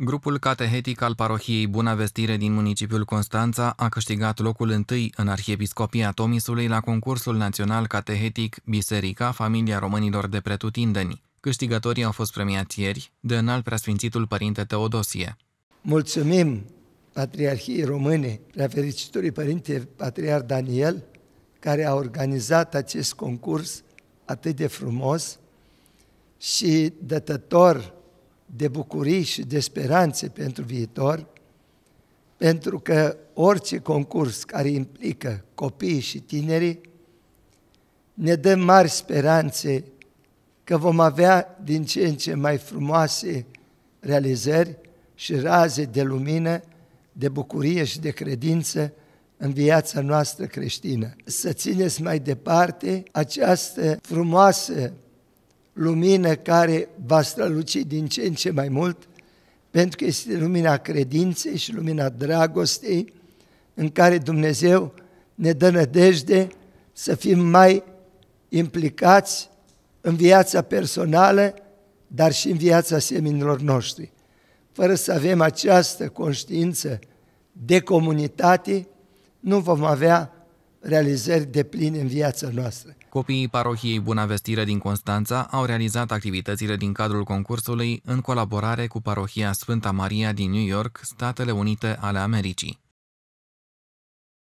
Grupul catehetic al parohiei Buna Vestire din municipiul Constanța a câștigat locul întâi în Arhiepiscopia Tomisului la concursul național catehetic Biserica Familia Românilor de Pretutindeni. Câștigătorii au fost premiați ieri de înalt preasfințitul Părinte Teodosie. Mulțumim Patriarhiei Române, preafericitului Părinte Patriar Daniel, care a organizat acest concurs atât de frumos și dătător de bucurii și de speranțe pentru viitor, pentru că orice concurs care implică copiii și tinerii ne dă mari speranțe că vom avea din ce în ce mai frumoase realizări și raze de lumină, de bucurie și de credință în viața noastră creștină. Să țineți mai departe această frumoasă lumină care va străluci din ce în ce mai mult, pentru că este lumina credinței și lumina dragostei, în care Dumnezeu ne dă nădejde să fim mai implicați în viața personală, dar și în viața seminilor noștri. Fără să avem această conștiință de comunitate, nu vom avea realizări de plin în viața noastră. Copiii parohiei Buna Vestire din Constanța au realizat activitățile din cadrul concursului în colaborare cu parohia Sfânta Maria din New York, Statele Unite ale Americii.